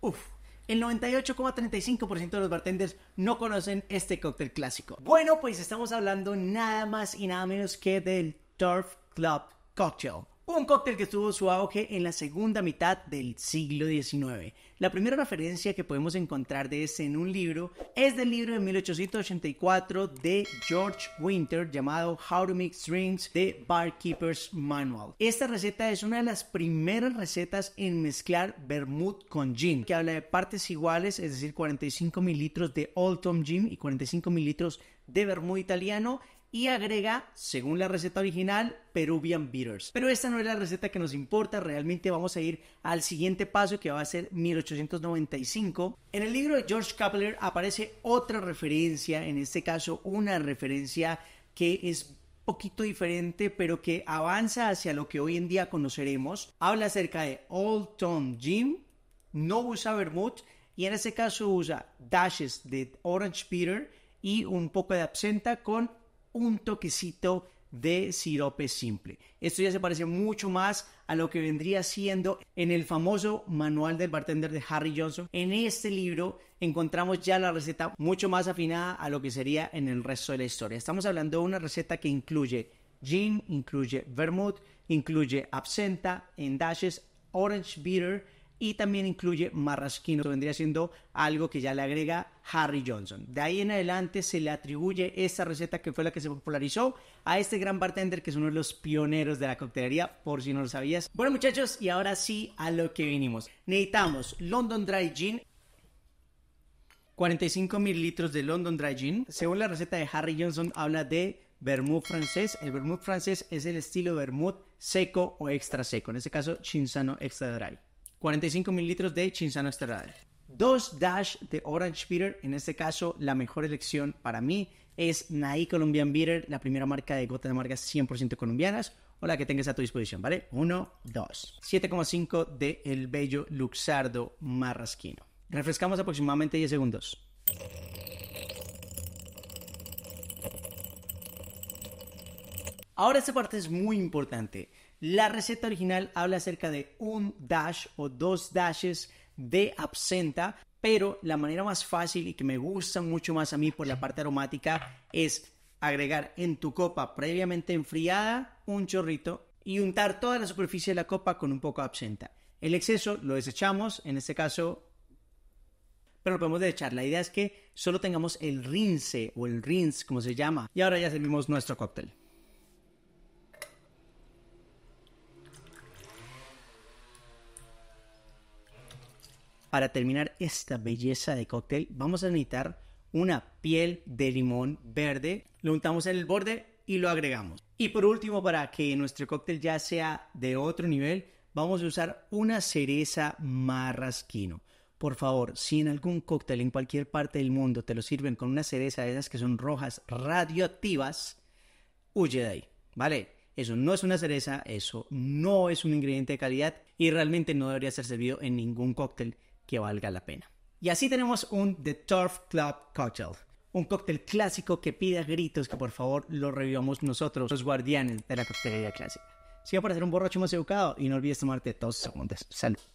Uf. El 98,35% de los bartenders no conocen este cóctel clásico. Bueno, pues estamos hablando nada más y nada menos que del Turf Club Cocktail un cóctel que tuvo su auge en la segunda mitad del siglo XIX. La primera referencia que podemos encontrar de ese en un libro es del libro de 1884 de George Winter llamado How to Mix Drinks de Barkeeper's Manual. Esta receta es una de las primeras recetas en mezclar vermut con gin, que habla de partes iguales, es decir, 45 mililitros de Old Tom Gin y 45 mililitros de vermut italiano y agrega, según la receta original, Peruvian Bitters. Pero esta no es la receta que nos importa, realmente vamos a ir al siguiente paso que va a ser 1895. En el libro de George Kapler aparece otra referencia, en este caso una referencia que es poquito diferente, pero que avanza hacia lo que hoy en día conoceremos. Habla acerca de Old Tom Jim, no usa vermouth y en este caso usa dashes de orange Bitter y un poco de absenta con un toquecito de sirope simple. Esto ya se parece mucho más a lo que vendría siendo en el famoso manual del bartender de Harry Johnson. En este libro encontramos ya la receta mucho más afinada a lo que sería en el resto de la historia. Estamos hablando de una receta que incluye gin, incluye vermouth, incluye absenta, en dashes, orange bitter, y también incluye Marrasquino, que vendría siendo algo que ya le agrega Harry Johnson. De ahí en adelante se le atribuye esta receta que fue la que se popularizó a este gran bartender que es uno de los pioneros de la coctelería, por si no lo sabías. Bueno muchachos, y ahora sí a lo que vinimos. Necesitamos London Dry Gin 45 mililitros de London Dry Gin. Según la receta de Harry Johnson, habla de vermouth francés. El vermouth francés es el estilo vermouth seco o extra seco. En este caso, Chinsano extra dry. 45 mililitros de Chinsano Esterrade. Dos dash de Orange Beater. en este caso la mejor elección para mí es Nai Colombian Beater, la primera marca de gota de marcas 100% colombianas o la que tengas a tu disposición, ¿vale? 1, 2. 7,5 de El Bello Luxardo Marrasquino. Refrescamos aproximadamente 10 segundos. Ahora esta parte es muy importante. La receta original habla acerca de un dash o dos dashes de absenta, pero la manera más fácil y que me gusta mucho más a mí por la parte aromática es agregar en tu copa previamente enfriada un chorrito y untar toda la superficie de la copa con un poco de absenta. El exceso lo desechamos, en este caso, pero lo podemos desechar. La idea es que solo tengamos el rinse o el rinse, como se llama. Y ahora ya servimos nuestro cóctel. para terminar esta belleza de cóctel vamos a necesitar una piel de limón verde, lo untamos en el borde y lo agregamos. Y por último, para que nuestro cóctel ya sea de otro nivel, vamos a usar una cereza marrasquino. Por favor, si en algún cóctel en cualquier parte del mundo te lo sirven con una cereza de esas que son rojas radioactivas, huye de ahí, ¿vale? Eso no es una cereza, eso no es un ingrediente de calidad y realmente no debería ser servido en ningún cóctel que valga la pena. Y así tenemos un The Turf Club Cocktail, un cóctel clásico que pide a gritos que por favor lo revivamos nosotros, los guardianes de la coctelería clásica. Siga para ser un borracho más educado y no olvides tomarte dos segundos. Salud.